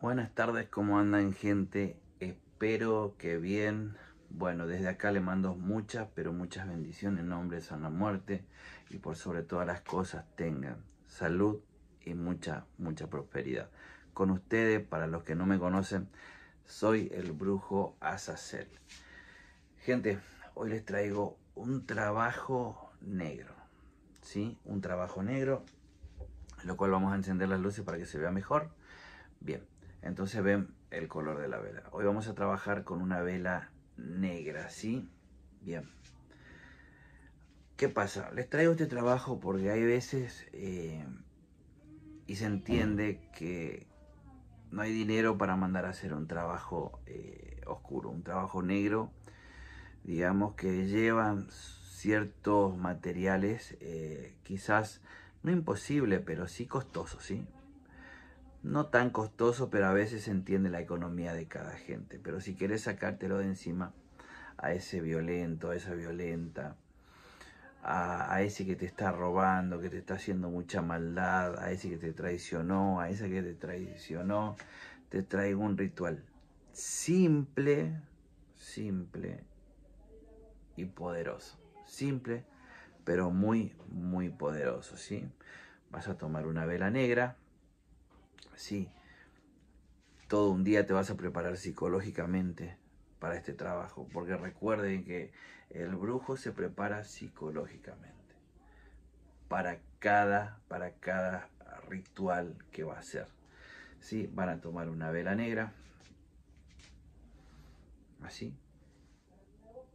Buenas tardes, ¿cómo andan gente? Espero que bien. Bueno, desde acá le mando muchas, pero muchas bendiciones en nombre de Muerte y por sobre todas las cosas tengan salud y mucha, mucha prosperidad. Con ustedes, para los que no me conocen, soy el brujo Azazel. Gente, hoy les traigo un trabajo negro, ¿sí? Un trabajo negro, lo cual vamos a encender las luces para que se vea mejor. Bien, entonces ven el color de la vela. Hoy vamos a trabajar con una vela negra, ¿sí? Bien. ¿Qué pasa? Les traigo este trabajo porque hay veces eh, y se entiende que no hay dinero para mandar a hacer un trabajo eh, oscuro, un trabajo negro, digamos que llevan ciertos materiales, eh, quizás no imposible, pero sí costoso, ¿sí? no tan costoso, pero a veces se entiende la economía de cada gente. Pero si quieres sacártelo de encima a ese violento, a esa violenta, a, ese que te está robando, que te está haciendo mucha maldad, a ese que te traicionó, a esa que te traicionó, te traigo un ritual simple, simple y poderoso. Simple, pero muy, muy poderoso, ¿sí? Vas a tomar una vela negra, Sí, todo un día te vas a preparar psicológicamente para este trabajo, porque recuerden que el brujo se prepara psicológicamente para cada, para cada ritual que va a hacer. ¿Sí? Van a tomar una vela negra, así,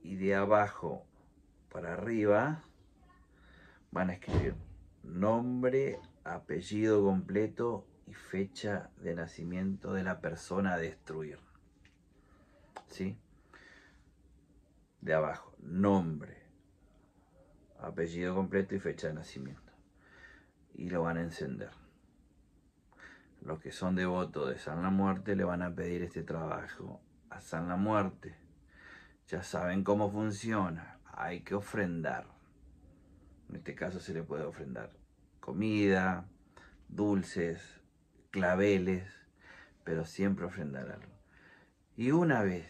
y de abajo para arriba van a escribir nombre, apellido completo y fecha de nacimiento de la persona a destruir. ¿Sí? De abajo, nombre, apellido completo y fecha de nacimiento. Y lo van a encender. Los que son devotos de San la Muerte le van a pedir este trabajo a San la Muerte. Ya saben cómo funciona. Hay que ofrendar. En este caso se le puede ofrendar comida, dulces, claveles, pero siempre ofrendar algo. Y una vez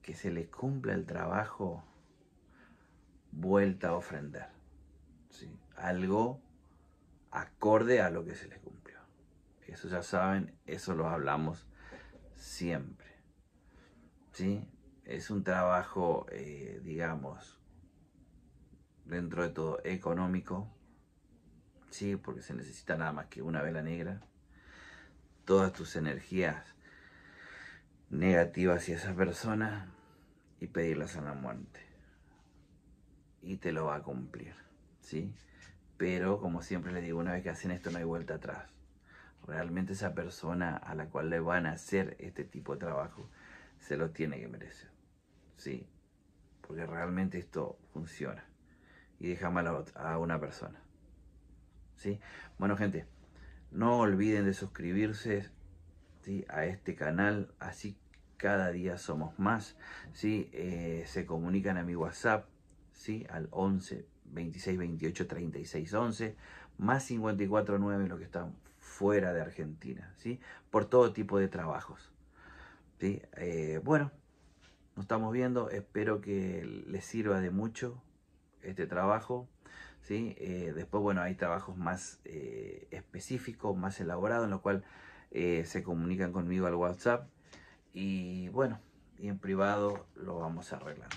que se le cumpla el trabajo, vuelta a ofrendar. Algo acorde a lo que se le cumplió. Eso ya saben, eso lo hablamos siempre. ¿sí? Es un trabajo, eh, digamos, dentro de todo económico, ¿sí? porque se necesita nada más que una vela negra todas tus energías negativas hacia esa persona y pedirlas a la muerte. Y te lo va a cumplir, ¿sí? Pero como siempre les digo, una vez que hacen esto no hay vuelta atrás. Realmente esa persona a la cual le van a hacer este tipo de trabajo se lo tiene que merecer, ¿sí? Porque realmente esto funciona y deja mal a una persona, ¿sí? Bueno, gente. No olviden de suscribirse a este canal, así cada día somos más. Eh, se comunican a mi WhatsApp al 11 26 28 36 11, más 54 9 los que están fuera de Argentina, ¿sí? por todo tipo de trabajos. Eh, bueno, nos estamos viendo, espero que les sirva de mucho este trabajo. Eh, después, bueno, hay trabajos más eh, específicos, más elaborados, en lo cual eh, se comunican conmigo al WhatsApp y bueno, y en privado lo vamos arreglando.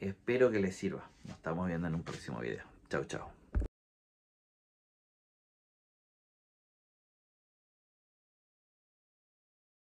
Espero que les sirva. Nos estamos viendo en un próximo video. Chao, chao.